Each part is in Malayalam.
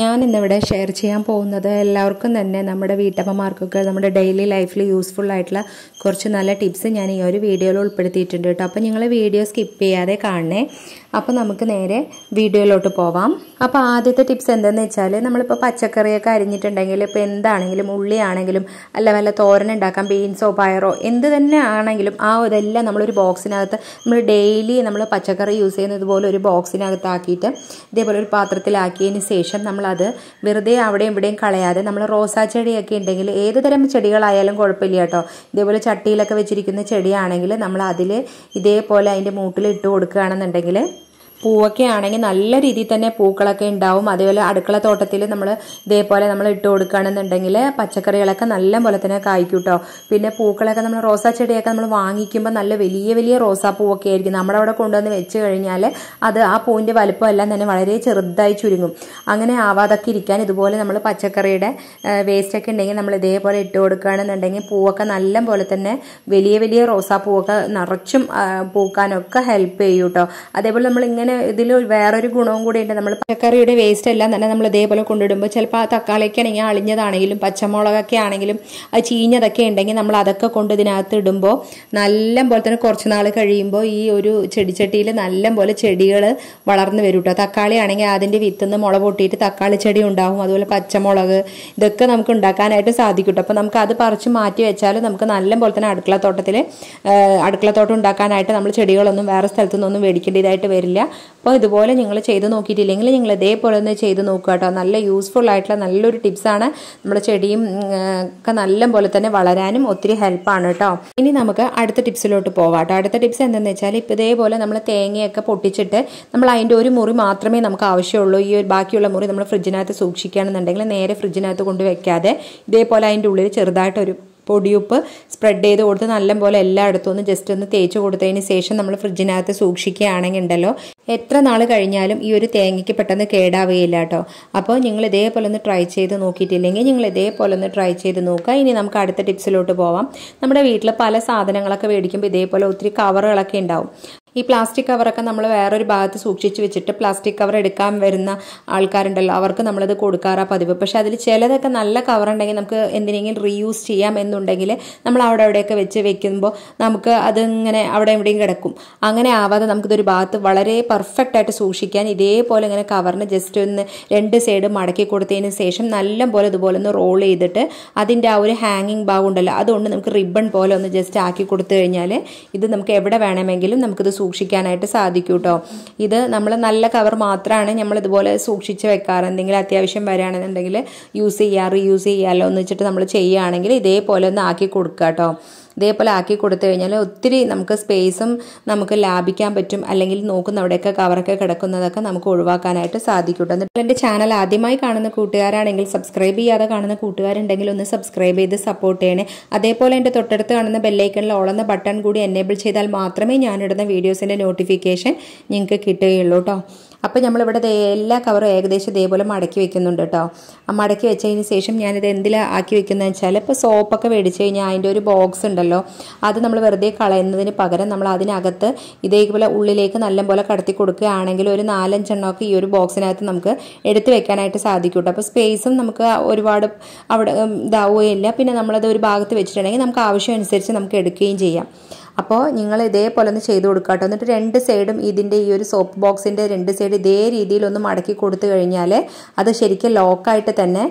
ഞാൻ ഇന്നിവിടെ ഷെയർ ചെയ്യാൻ പോകുന്നത് എല്ലാവർക്കും തന്നെ നമ്മുടെ വീട്ടമ്മമാർക്കൊക്കെ നമ്മുടെ ഡെയിലി ലൈഫിൽ യൂസ്ഫുൾ ആയിട്ടുള്ള കുറച്ച് നല്ല ടിപ്സ് ഞാൻ ഈ ഒരു വീഡിയോയിൽ ഉൾപ്പെടുത്തിയിട്ടുണ്ട് കേട്ടോ അപ്പോൾ നിങ്ങൾ വീഡിയോ സ്കിപ്പ് ചെയ്യാതെ കാണണേ അപ്പോൾ നമുക്ക് നേരെ വീഡിയോയിലോട്ട് പോവാം അപ്പോൾ ആദ്യത്തെ ടിപ്സ് എന്താണെന്ന് വെച്ചാൽ നമ്മളിപ്പോൾ പച്ചക്കറിയൊക്കെ അരിഞ്ഞിട്ടുണ്ടെങ്കിൽ ഇപ്പോൾ എന്താണെങ്കിലും ഉള്ളിയാണെങ്കിലും അല്ല വല്ല തോരൻ ഉണ്ടാക്കാം ബീൻസോ പയറോ എന്ത് തന്നെ ആണെങ്കിലും ആ ഇതെല്ലാം നമ്മളൊരു ബോക്സിനകത്ത് നമ്മൾ ഡെയിലി നമ്മൾ പച്ചക്കറി യൂസ് ചെയ്യുന്നത് പോലെ ഒരു ബോക്സിനകത്താക്കിയിട്ട് ഇതേപോലെ ഒരു പാത്രത്തിലാക്കിയതിന് ശേഷം നമ്മൾ അത് വെറുതെ അവിടെയും ഇവിടെയും കളയാതെ നമ്മൾ റോസാ ചെടിയൊക്കെ ഉണ്ടെങ്കിൽ ഏത് തരം ചെടികളായാലും കുഴപ്പമില്ല കേട്ടോ ഇതേപോലെ ചട്ടിയിലൊക്കെ വെച്ചിരിക്കുന്ന ചെടിയാണെങ്കിൽ നമ്മൾ അതിൽ ഇതേപോലെ അതിൻ്റെ മൂട്ടിൽ ഇട്ട് കൊടുക്കുകയാണെന്നുണ്ടെങ്കിൽ പൂവൊക്കെ ആണെങ്കിൽ നല്ല രീതിയിൽ തന്നെ പൂക്കളൊക്കെ ഉണ്ടാവും അതേപോലെ അടുക്കള തോട്ടത്തിൽ നമ്മൾ ഇതേപോലെ നമ്മൾ ഇട്ട് കൊടുക്കുകയാണെന്നുണ്ടെങ്കിൽ പച്ചക്കറികളൊക്കെ നല്ല പോലെ തന്നെ കായ്ക്കൂട്ടോ പിന്നെ പൂക്കളൊക്കെ നമ്മൾ റോസാ ചെടിയൊക്കെ നമ്മൾ വാങ്ങിക്കുമ്പോൾ നല്ല വലിയ വലിയ റോസാ പൂവൊക്കെ ആയിരിക്കും നമ്മുടെ അവിടെ കൊണ്ടുവന്ന് വെച്ച് കഴിഞ്ഞാൽ അത് ആ പൂവിൻ്റെ വലുപ്പമെല്ലാം തന്നെ വളരെ ചെറുതായി ചുരുങ്ങും അങ്ങനെ ആവാതൊക്കെ ഇരിക്കാൻ ഇതുപോലെ നമ്മൾ പച്ചക്കറിയുടെ വേസ്റ്റൊക്കെ ഉണ്ടെങ്കിൽ നമ്മൾ ഇതേപോലെ ഇട്ട് കൊടുക്കുകയാണെന്നുണ്ടെങ്കിൽ പൂവൊക്കെ നല്ല പോലെ തന്നെ വലിയ വലിയ റോസാ പൂവൊക്കെ നിറച്ചും പൂക്കാനൊക്കെ ഹെൽപ്പ് ചെയ്യൂട്ടോ അതേപോലെ നമ്മൾ ഇങ്ങനെ പറഞ്ഞാൽ ഇതിൽ വേറൊരു ഗുണവും കൂടി ഉണ്ട് നമ്മൾ പച്ചക്കറിയുടെ വേസ്റ്റ് എല്ലാം തന്നെ നമ്മൾ ഇതേപോലെ കൊണ്ടിടുമ്പോൾ ചിലപ്പോൾ ആ തക്കാളിയൊക്കെ ആണെങ്കിൽ അളിഞ്ഞതാണെങ്കിലും പച്ചമുളകൊക്കെ ആണെങ്കിലും അത് ചീഞ്ഞതൊക്കെ ഉണ്ടെങ്കിൽ നമ്മൾ അതൊക്കെ കൊണ്ട് ഇതിനകത്ത് ഇടുമ്പോൾ നല്ല പോലെ തന്നെ കുറച്ച് നാൾ കഴിയുമ്പോൾ ഈ ഒരു ചെടിച്ചട്ടിയിൽ നല്ല പോലെ ചെടികൾ വളർന്നു വരും കേട്ടോ തക്കാളി ആണെങ്കിൽ അതിൻ്റെ വിത്തുനിന്ന് മുള പൊട്ടിയിട്ട് തക്കാളി ചെടി ഉണ്ടാവും അതുപോലെ പച്ചമുളക് ഇതൊക്കെ നമുക്ക് ഉണ്ടാക്കാനായിട്ട് സാധിക്കും കേട്ടോ അപ്പോൾ നമുക്ക് അത് പറിച്ച് മാറ്റി വെച്ചാൽ നമുക്ക് നല്ല പോലെ തന്നെ അടുക്കളത്തോട്ടത്തിൽ അടുക്കളത്തോട്ടം ഉണ്ടാക്കാനായിട്ട് നമ്മൾ ചെടികളൊന്നും വേറെ സ്ഥലത്തുനിന്നൊന്നും മേടിക്കേണ്ടതായിട്ട് വരില്ല അപ്പോൾ ഇതുപോലെ നിങ്ങൾ ചെയ്ത് നോക്കിയിട്ടില്ലെങ്കിൽ നിങ്ങൾ ഇതേപോലെ ഒന്ന് ചെയ്ത് നോക്കുക കേട്ടോ നല്ല യൂസ്ഫുൾ ആയിട്ടുള്ള നല്ലൊരു ടിപ്സാണ് നമ്മുടെ ചെടിയും ഒക്കെ നല്ല പോലെ തന്നെ വളരാനും ഒത്തിരി ഹെൽപ്പാണ് കേട്ടോ ഇനി നമുക്ക് അടുത്ത ടിപ്സിലോട്ട് പോവാം കേട്ടോ അടുത്ത ടിപ്സ് എന്തെന്ന് വെച്ചാൽ ഇപ്പോൾ ഇതേപോലെ നമ്മൾ തേങ്ങയൊക്കെ പൊട്ടിച്ചിട്ട് നമ്മൾ അതിൻ്റെ ഒരു മുറി മാത്രമേ നമുക്ക് ആവശ്യമുള്ളൂ ഈ ഒരു ബാക്കിയുള്ള മുറി നമ്മൾ ഫ്രിഡ്ജിനകത്ത് സൂക്ഷിക്കുകയാണെന്നുണ്ടെങ്കിൽ നേരെ ഫ്രിഡ്ജിനകത്ത് കൊണ്ട് വെക്കാതെ ഇതേപോലെ അതിൻ്റെ ഉള്ളിൽ ചെറുതായിട്ടൊരു പൊടിയുപ്പ് സ്പ്രെഡ് ചെയ്ത് കൊടുത്ത് നല്ല പോലെ എല്ലായിടത്തും ഒന്ന് ജസ്റ്റ് ഒന്ന് തേച്ച് കൊടുത്തതിന് ശേഷം നമ്മൾ ഫ്രിഡ്ജിനകത്ത് സൂക്ഷിക്കുകയാണെങ്കിൽ ഉണ്ടല്ലോ എത്ര നാൾ കഴിഞ്ഞാലും ഈ ഒരു തേങ്ങയ്ക്ക് പെട്ടെന്ന് കേടാവുകയില്ല കേട്ടോ അപ്പോൾ നിങ്ങൾ ഇതേപോലെ ഒന്ന് ട്രൈ ചെയ്ത് നോക്കിയിട്ടില്ലെങ്കിൽ നിങ്ങൾ ഇതേപോലെ ഒന്ന് ട്രൈ ചെയ്ത് നോക്കുക ഇനി നമുക്ക് അടുത്ത ടിപ്സിലോട്ട് പോവാം നമ്മുടെ വീട്ടിൽ പല സാധനങ്ങളൊക്കെ മേടിക്കുമ്പോൾ ഇതേപോലെ ഒത്തിരി കവറുകളൊക്കെ ഉണ്ടാവും ഈ പ്ലാസ്റ്റിക് കവറൊക്കെ നമ്മൾ വേറൊരു ഭാഗത്ത് സൂക്ഷിച്ച് വെച്ചിട്ട് പ്ലാസ്റ്റിക് കവർ എടുക്കാൻ വരുന്ന ആൾക്കാരുണ്ടല്ലോ അവർക്ക് നമ്മളത് കൊടുക്കാറാ പതിവ് പക്ഷെ അതിൽ ചിലതൊക്കെ നല്ല കവർ ഉണ്ടെങ്കിൽ നമുക്ക് എന്തിനെങ്കിലും റീയൂസ് ചെയ്യാം എന്നുണ്ടെങ്കിൽ നമ്മൾ അവിടെ അവിടെയൊക്കെ വെച്ച് വെക്കുമ്പോൾ നമുക്ക് അതിങ്ങനെ അവിടെ എവിടെയും കിടക്കും അങ്ങനെ ആവാതെ നമുക്കിതൊരു ഭാഗത്ത് വളരെ പെർഫെക്റ്റ് ആയിട്ട് സൂക്ഷിക്കാൻ ഇതേപോലെ ഇങ്ങനെ കവറിന് ജസ്റ്റ് ഒന്ന് രണ്ട് സൈഡ് മടക്കി കൊടുത്തതിന് ശേഷം നല്ല പോലെ ഇതുപോലെ ഒന്ന് റോൾ ചെയ്തിട്ട് അതിൻ്റെ ആ ഒരു ഹാങ്ങിങ് ഭാഗം ഉണ്ടല്ലോ അതുകൊണ്ട് നമുക്ക് റിബൺ പോലെ ഒന്ന് ജസ്റ്റ് ആക്കി കൊടുത്തു കഴിഞ്ഞാൽ ഇത് നമുക്ക് എവിടെ വേണമെങ്കിലും നമുക്കിത് സൂക്ഷിക്കാനായിട്ട് സാധിക്കും കേട്ടോ ഇത് നമ്മൾ നല്ല കവർ മാത്രമാണ് നമ്മൾ ഇതുപോലെ സൂക്ഷിച്ച് വെക്കാറ് എന്തെങ്കിലും അത്യാവശ്യം വരികയാണെന്നുണ്ടെങ്കിൽ യൂസ് ചെയ്യാറ് യൂസ് ചെയ്യാമല്ലോ എന്ന് വെച്ചിട്ട് നമ്മൾ ചെയ്യുകയാണെങ്കിൽ ഇതേപോലെ ഒന്ന് ആക്കി കൊടുക്കുക കേട്ടോ ഇതേപോലെ ആക്കി കൊടുത്തു കഴിഞ്ഞാൽ ഒത്തിരി നമുക്ക് സ്പേസും നമുക്ക് ലാഭിക്കാൻ പറ്റും അല്ലെങ്കിൽ നോക്കുന്ന അവിടെയൊക്കെ കവറൊക്കെ കിടക്കുന്നതൊക്കെ നമുക്ക് ഒഴിവാക്കാനായിട്ട് സാധിക്കട്ടെ എന്നിട്ട് എൻ്റെ ചാനൽ ആദ്യമായി കാണുന്ന കൂട്ടുകാരാണെങ്കിൽ സബ്സ്ക്രൈബ് ചെയ്യാതെ കാണുന്ന കൂട്ടുകാരുണ്ടെങ്കിൽ ഒന്ന് സബ്സ്ക്രൈബ് ചെയ്ത് സപ്പോർട്ട് ചെയ്യണേ അതേപോലെ എൻ്റെ തൊട്ടടുത്ത് കാണുന്ന ബെല്ലൈക്കണിൽ ഓളുന്ന ബട്ടൺ കൂടി എനേബിൾ ചെയ്താൽ മാത്രമേ ഞാനിടുന്ന വീഡിയോസിൻ്റെ നോട്ടിഫിക്കേഷൻ നിങ്ങൾക്ക് കിട്ടുകയുള്ളൂ കേട്ടോ അപ്പോൾ നമ്മളിവിടെ എല്ലാ കവറും ഏകദേശം ഇതേപോലെ മടക്കി വെക്കുന്നുണ്ട് കേട്ടോ ആ മടക്കി വെച്ചതിന് ശേഷം ഞാനിത് എന്തിലാണ് ആക്കി വെക്കുന്നത് വെച്ചാൽ ഇപ്പോൾ സോപ്പൊക്കെ മേടിച്ച് കഴിഞ്ഞാൽ അതിൻ്റെ ഒരു ബോക്സ് ഉണ്ടല്ലോ അത് നമ്മൾ വെറുതെ കളയുന്നതിന് പകരം നമ്മൾ അതിനകത്ത് ഇതേപോലെ ഉള്ളിലേക്ക് നല്ലപോലെ കടത്തി കൊടുക്കുകയാണെങ്കിൽ ഒരു നാലഞ്ചെണ്ണമൊക്കെ ഈ ഒരു ബോക്സിനകത്ത് നമുക്ക് എടുത്തു വെക്കാനായിട്ട് സാധിക്കും അപ്പോൾ സ്പേസും നമുക്ക് ഒരുപാട് അവിടെ ഇതാവുകയില്ല പിന്നെ നമ്മളത് ഒരു ഭാഗത്ത് വെച്ചിട്ടുണ്ടെങ്കിൽ നമുക്ക് ആവശ്യമനുസരിച്ച് നമുക്ക് എടുക്കുകയും ചെയ്യാം അപ്പോൾ നിങ്ങൾ ഇതേപോലെ ഒന്ന് ചെയ്ത് കൊടുക്കുക കേട്ടോ എന്നിട്ട് രണ്ട് സൈഡും ഇതിൻ്റെ ഈ ഒരു സോപ്പ് ബോക്സിൻ്റെ രണ്ട് സൈഡ് ഇതേ രീതിയിൽ ഒന്ന് മടക്കി കൊടുത്തു കഴിഞ്ഞാൽ അത് ശരിക്കും ലോക്കായിട്ട് തന്നെ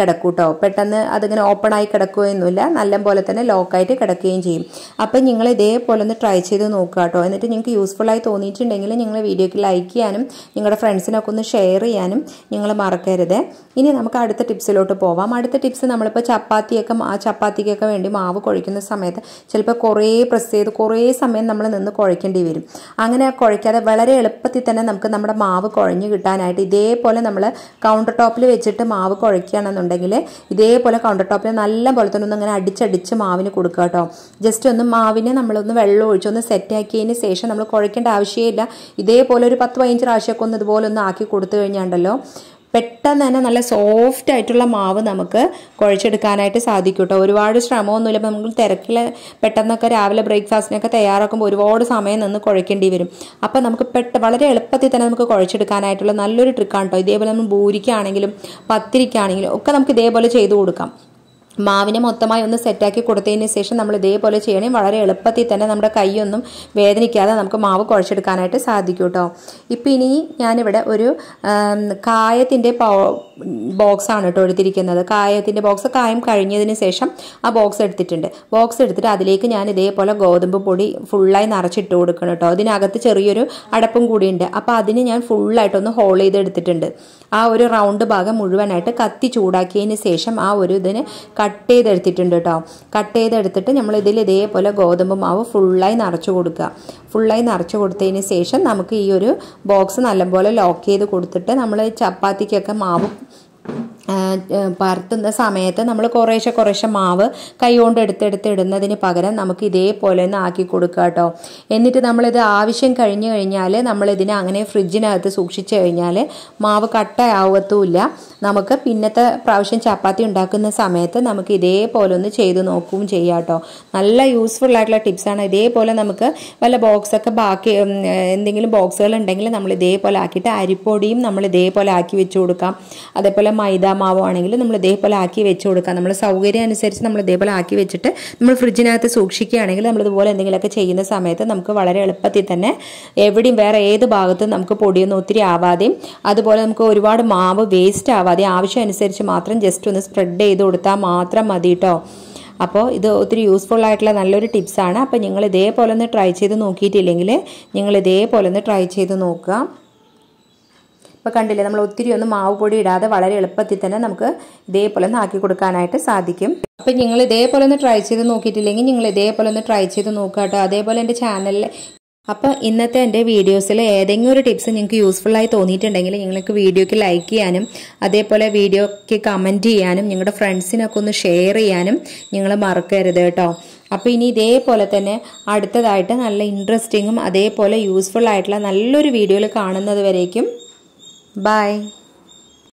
കിടക്കും കേട്ടോ പെട്ടെന്ന് അതിങ്ങനെ ആയി കിടക്കുകയൊന്നുമില്ല നല്ല പോലെ തന്നെ ലോക്കായിട്ട് കിടക്കുകയും ചെയ്യും അപ്പം നിങ്ങൾ ഇതേപോലെ ഒന്ന് ട്രൈ ചെയ്ത് നോക്കുക കേട്ടോ എന്നിട്ട് നിങ്ങൾക്ക് യൂസ്ഫുള്ളായി തോന്നിയിട്ടുണ്ടെങ്കിൽ നിങ്ങൾ വീഡിയോയ്ക്ക് ലൈക്ക് ചെയ്യാനും നിങ്ങളുടെ ഫ്രണ്ട്സിനൊക്കെ ഒന്ന് ഷെയർ ചെയ്യാനും നിങ്ങൾ മറക്കരുത് ഇനി നമുക്ക് അടുത്ത ടിപ്സിലോട്ട് പോവാം അടുത്ത ടിപ്സ് നമ്മളിപ്പോൾ ചപ്പാത്തിയൊക്കെ ആ ചപ്പാത്തിക്കൊക്കെ വേണ്ടി മാവ് കുഴിക്കുന്ന സമയത്ത് ചിലപ്പോൾ കുറേ പ്രസ് പ്രസ് ചെയ്ത് കുറേ സമയം നമ്മൾ നിന്ന് കുഴയ്ക്കേണ്ടി വരും അങ്ങനെ കുഴയ്ക്കാതെ വളരെ എളുപ്പത്തിൽ തന്നെ നമുക്ക് നമ്മുടെ മാവ് കുഴഞ്ഞു കിട്ടാനായിട്ട് ഇതേപോലെ നമ്മൾ കൗണ്ടർ ടോപ്പിൽ വെച്ചിട്ട് മാവ് കുഴയ്ക്കുകയാണെന്നുണ്ടെങ്കിൽ ഇതേപോലെ കൗണ്ടർ ടോപ്പിൽ നല്ല പോലെ തന്നെ ഒന്ന് അങ്ങനെ അടിച്ചടിച്ച് മാവിന് കൊടുക്കുക കേട്ടോ ജസ്റ്റ് ഒന്ന് മാവിനെ നമ്മളൊന്ന് വെള്ളം ഒഴിച്ച് ഒന്ന് സെറ്റാക്കിയതിന് ശേഷം നമ്മൾ കുഴയ്ക്കേണ്ട ആവശ്യമില്ല ഇതേപോലെ ഒരു പത്ത് പതിനഞ്ച് പ്രാവശ്യമൊക്കെ ഒന്ന് ഇതുപോലെ ഒന്ന് ആക്കി കൊടുത്തു കഴിഞ്ഞാണ്ടല്ലോ പെട്ടെന്ന് തന്നെ നല്ല സോഫ്റ്റ് ആയിട്ടുള്ള മാവ് നമുക്ക് കുഴച്ചെടുക്കാനായിട്ട് സാധിക്കും കേട്ടോ ഒരുപാട് ശ്രമമൊന്നുമില്ല ഇപ്പം നമുക്ക് തിരക്കിൽ പെട്ടെന്നൊക്കെ രാവിലെ ബ്രേക്ക്ഫാസ്റ്റിനൊക്കെ തയ്യാറാക്കുമ്പോൾ ഒരുപാട് സമയം നിന്ന് കുഴക്കേണ്ടി വരും അപ്പം നമുക്ക് പെട്ട വളരെ എളുപ്പത്തിൽ തന്നെ നമുക്ക് കുഴച്ചെടുക്കാനായിട്ടുള്ള നല്ലൊരു ട്രിക്കാണ് കേട്ടോ ഇതേപോലെ നമ്മൾ ഭൂരിക്കാണെങ്കിലും പത്തിരിക്കാണെങ്കിലും ഒക്കെ നമുക്ക് ഇതേപോലെ ചെയ്തു കൊടുക്കാം മാവിനെ മൊത്തമായി ഒന്ന് സെറ്റാക്കി കൊടുത്തതിന് ശേഷം നമ്മൾ ഇതേപോലെ ചെയ്യണേ വളരെ എളുപ്പത്തിൽ തന്നെ നമ്മുടെ കൈയൊന്നും വേദനിക്കാതെ നമുക്ക് മാവ് കുഴച്ചെടുക്കാനായിട്ട് സാധിക്കും കേട്ടോ ഇപ്പം ഇനി ഞാനിവിടെ ഒരു കായത്തിൻ്റെ ബോക്സാണ് കേട്ടോ എടുത്തിരിക്കുന്നത് കായത്തിൻ്റെ ബോക്സ് കായം കഴിഞ്ഞതിന് ശേഷം ആ ബോക്സ് എടുത്തിട്ടുണ്ട് ബോക്സ് എടുത്തിട്ട് അതിലേക്ക് ഞാൻ ഇതേപോലെ ഗോതമ്പ് പൊടി ഫുള്ളായി നിറച്ചിട്ട് കൊടുക്കണം കേട്ടോ അതിനകത്ത് ചെറിയൊരു അടപ്പും കൂടിയുണ്ട് അപ്പം അതിന് ഞാൻ ഫുള്ളായിട്ടൊന്ന് ഹോൾ ചെയ്തെടുത്തിട്ടുണ്ട് ആ ഒരു റൗണ്ട് ഭാഗം മുഴുവനായിട്ട് കത്തി ചൂടാക്കിയതിന് ശേഷം ആ ഒരു ഇതിന് കട്ട് ചെയ്തെടുത്തിട്ടുണ്ട് കേട്ടോ കട്ട് ചെയ്തെടുത്തിട്ട് നമ്മൾ ഇതിൽ ഇതേപോലെ ഗോതമ്പ് മാവ് ഫുള്ളായി നിറച്ചു കൊടുക്കുക ഫുള്ളായി നിറച്ചു കൊടുത്തതിന് ശേഷം നമുക്ക് ഈ ഒരു ബോക്സ് നല്ലപോലെ ലോക്ക് ചെയ്ത് കൊടുത്തിട്ട് നമ്മൾ ചപ്പാത്തിക്കൊക്കെ മാവ് പറത്തുന്ന സമയത്ത് നമ്മൾ കുറേശ്ശെ കുറേശ്ശെ മാവ് കൈകൊണ്ട് എടുത്തെടുത്ത് ഇടുന്നതിന് പകരം നമുക്ക് ഇതേപോലെ ഒന്ന് ആക്കി കൊടുക്കുക കേട്ടോ എന്നിട്ട് നമ്മളിത് ആവശ്യം കഴിഞ്ഞു കഴിഞ്ഞാൽ നമ്മളിതിനെ അങ്ങനെ ഫ്രിഡ്ജിനകത്ത് സൂക്ഷിച്ചു കഴിഞ്ഞാൽ മാവ് കട്ടയാവത്തുമില്ല നമുക്ക് പിന്നത്തെ പ്രാവശ്യം ചപ്പാത്തി ഉണ്ടാക്കുന്ന സമയത്ത് നമുക്ക് ഇതേപോലെ ഒന്ന് ചെയ്ത് നോക്കുകയും ചെയ്യാം കേട്ടോ നല്ല യൂസ്ഫുൾ ആയിട്ടുള്ള ടിപ്സാണ് ഇതേപോലെ നമുക്ക് വല്ല ബോക്സൊക്കെ ബാക്കി എന്തെങ്കിലും ബോക്സുകൾ ഉണ്ടെങ്കിൽ നമ്മൾ ഇതേപോലെ ആക്കിയിട്ട് അരിപ്പൊടിയും നമ്മൾ ഇതേപോലെ ആക്കി വെച്ച് കൊടുക്കാം അതേപോലെ മൈദ മാവാണെങ്കിൽ നമ്മൾ ഇതേപോലെ ആക്കി വെച്ച് കൊടുക്കുക നമ്മൾ സൗകര്യം അനുസരിച്ച് നമ്മൾ ഇതേപോലെ ആക്കി വെച്ചിട്ട് നമ്മൾ ഫ്രിഡ്ജിനകത്ത് സൂക്ഷിക്കുകയാണെങ്കിൽ നമ്മൾ ഇതുപോലെ എന്തെങ്കിലുമൊക്കെ ചെയ്യുന്ന സമയത്ത് നമുക്ക് വളരെ എളുപ്പത്തിൽ തന്നെ എവിടെയും വേറെ ഏത് ഭാഗത്തും നമുക്ക് പൊടിയൊന്നും ഒത്തിരി ആവാതെയും അതുപോലെ നമുക്ക് ഒരുപാട് മാവ് വേസ്റ്റ് ആവാതെയും ആവശ്യം അനുസരിച്ച് മാത്രം ജസ്റ്റ് ഒന്ന് സ്പ്രെഡ് ചെയ്ത് കൊടുത്താൽ മാത്രം മതി കേട്ടോ അപ്പോൾ ഇത് ഒത്തിരി യൂസ്ഫുൾ ആയിട്ടുള്ള നല്ലൊരു ടിപ്സാണ് അപ്പോൾ നിങ്ങൾ ഇതേപോലെ ഒന്ന് ട്രൈ ചെയ്ത് നോക്കിയിട്ടില്ലെങ്കിൽ നിങ്ങൾ ഇതേപോലെ ഒന്ന് ട്രൈ ചെയ്ത് നോക്കുക ഇപ്പോൾ കണ്ടില്ലേ നമ്മൾ ഒത്തിരി ഒന്നും മാവ് പൊടി ഇടാതെ വളരെ എളുപ്പത്തിൽ തന്നെ നമുക്ക് ഇതേപോലെ ഒന്ന് ആക്കി കൊടുക്കാനായിട്ട് സാധിക്കും അപ്പം നിങ്ങൾ ഇതേപോലെ ഒന്ന് ട്രൈ ചെയ്ത് നോക്കിയിട്ടില്ലെങ്കിൽ നിങ്ങൾ ഇതേപോലെ ഒന്ന് ട്രൈ ചെയ്ത് നോക്കുക കേട്ടോ അതേപോലെ എൻ്റെ ചാനലിൽ അപ്പോൾ ഇന്നത്തെ എൻ്റെ വീഡിയോസിൽ ഏതെങ്കിലും ഒരു ടിപ്സ് നിങ്ങൾക്ക് യൂസ്ഫുള്ളായി തോന്നിയിട്ടുണ്ടെങ്കിൽ നിങ്ങൾക്ക് വീഡിയോയ്ക്ക് ലൈക്ക് ചെയ്യാനും അതേപോലെ വീഡിയോയ്ക്ക് കമൻറ്റ് ചെയ്യാനും നിങ്ങളുടെ ഫ്രണ്ട്സിനൊക്കെ ഒന്ന് ഷെയർ ചെയ്യാനും നിങ്ങൾ മറക്കരുത് കേട്ടോ അപ്പോൾ ഇനി ഇതേപോലെ തന്നെ അടുത്തതായിട്ട് നല്ല ഇൻട്രസ്റ്റിങ്ങും അതേപോലെ യൂസ്ഫുൾ ആയിട്ടുള്ള നല്ലൊരു വീഡിയോയിൽ കാണുന്നത് വരേക്കും Bye.